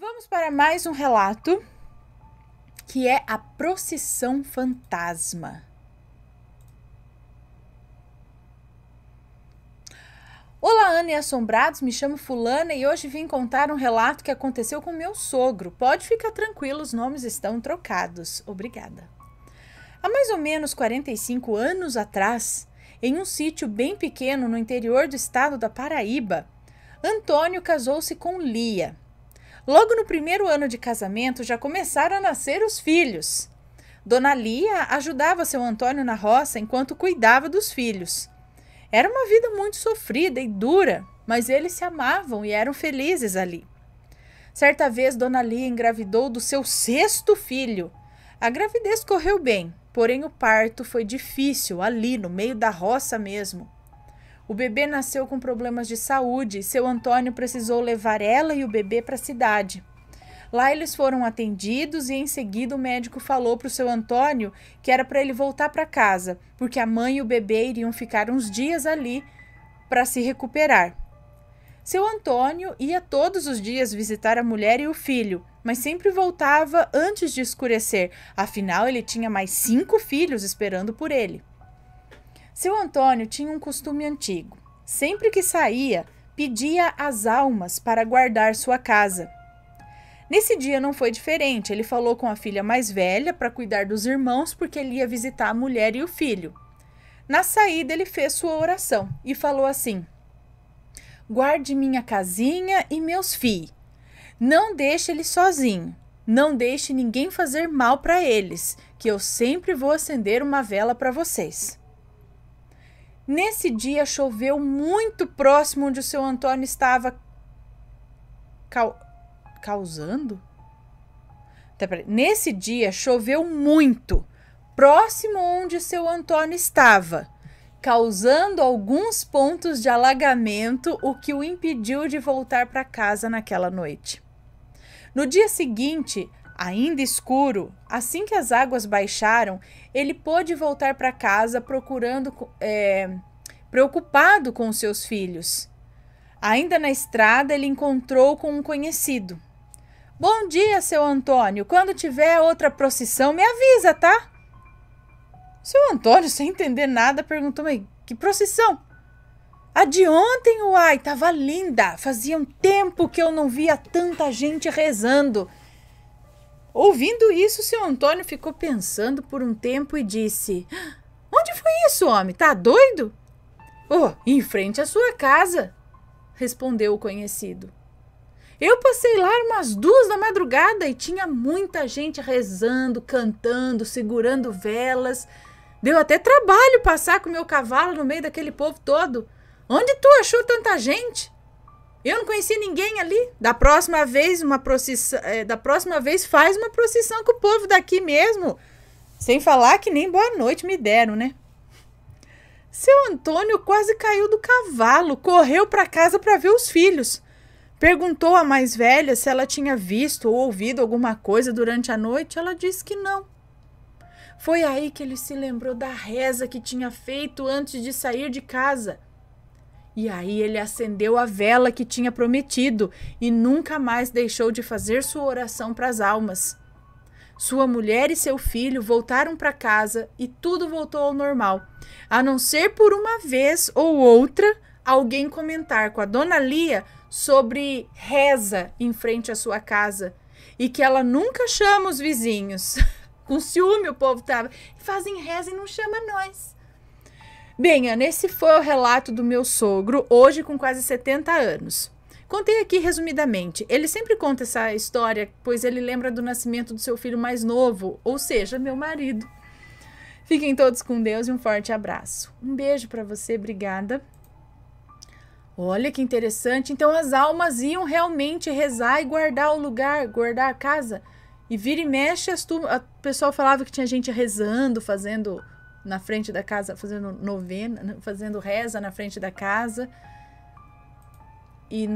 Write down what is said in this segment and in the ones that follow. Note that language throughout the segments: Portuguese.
Vamos para mais um relato que é a procissão fantasma. Olá, Ana e Assombrados, me chamo Fulana e hoje vim contar um relato que aconteceu com meu sogro. Pode ficar tranquilo, os nomes estão trocados. Obrigada. Há mais ou menos 45 anos atrás, em um sítio bem pequeno no interior do estado da Paraíba, Antônio casou-se com Lia, Logo no primeiro ano de casamento já começaram a nascer os filhos. Dona Lia ajudava seu Antônio na roça enquanto cuidava dos filhos. Era uma vida muito sofrida e dura, mas eles se amavam e eram felizes ali. Certa vez, Dona Lia engravidou do seu sexto filho. A gravidez correu bem, porém o parto foi difícil ali no meio da roça mesmo. O bebê nasceu com problemas de saúde e seu Antônio precisou levar ela e o bebê para a cidade. Lá eles foram atendidos e em seguida o médico falou para o seu Antônio que era para ele voltar para casa, porque a mãe e o bebê iriam ficar uns dias ali para se recuperar. Seu Antônio ia todos os dias visitar a mulher e o filho, mas sempre voltava antes de escurecer, afinal ele tinha mais cinco filhos esperando por ele. Seu Antônio tinha um costume antigo. Sempre que saía, pedia as almas para guardar sua casa. Nesse dia não foi diferente. Ele falou com a filha mais velha para cuidar dos irmãos, porque ele ia visitar a mulher e o filho. Na saída, ele fez sua oração e falou assim: Guarde minha casinha e meus filhos. Não deixe ele sozinho. Não deixe ninguém fazer mal para eles, que eu sempre vou acender uma vela para vocês. Nesse dia choveu muito próximo onde o seu Antônio estava cau causando. Tá, Nesse dia choveu muito próximo onde seu Antônio estava, causando alguns pontos de alagamento, o que o impediu de voltar para casa naquela noite. No dia seguinte, Ainda escuro, assim que as águas baixaram, ele pôde voltar para casa procurando, é, preocupado com seus filhos. Ainda na estrada, ele encontrou com um conhecido. Bom dia, seu Antônio. Quando tiver outra procissão, me avisa, tá? Seu Antônio, sem entender nada, perguntou-me: Que procissão? A de ontem, uai, tava linda. Fazia um tempo que eu não via tanta gente rezando. Ouvindo isso, seu Antônio ficou pensando por um tempo e disse: ah, Onde foi isso, homem? Tá doido? Oh, em frente à sua casa, respondeu o conhecido. Eu passei lá umas duas da madrugada e tinha muita gente rezando, cantando, segurando velas. Deu até trabalho passar com meu cavalo no meio daquele povo todo. Onde tu achou tanta gente? Eu não conhecia ninguém ali. Da próxima vez, uma procissão. É, da próxima vez, faz uma procissão com o povo daqui mesmo. Sem falar que nem boa noite me deram, né? Seu Antônio quase caiu do cavalo, correu para casa para ver os filhos. Perguntou à mais velha se ela tinha visto ou ouvido alguma coisa durante a noite. Ela disse que não. Foi aí que ele se lembrou da reza que tinha feito antes de sair de casa. E aí ele acendeu a vela que tinha prometido e nunca mais deixou de fazer sua oração para as almas. Sua mulher e seu filho voltaram para casa e tudo voltou ao normal, a não ser por uma vez ou outra alguém comentar com a dona Lia sobre reza em frente à sua casa e que ela nunca chama os vizinhos. Com ciúme o povo tava. Fazem reza e não chama nós. Bem, Ana, esse foi o relato do meu sogro, hoje com quase 70 anos. Contei aqui resumidamente. Ele sempre conta essa história, pois ele lembra do nascimento do seu filho mais novo, ou seja, meu marido. Fiquem todos com Deus e um forte abraço. Um beijo para você, obrigada. Olha que interessante. Então as almas iam realmente rezar e guardar o lugar, guardar a casa. E vira e mexe, as tu... A pessoa falava que tinha gente rezando, fazendo na frente da casa, fazendo novena, né, fazendo reza na frente da casa. E,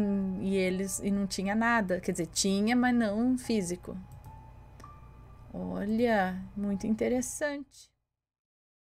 e eles e não tinha nada, quer dizer, tinha, mas não físico. Olha, muito interessante.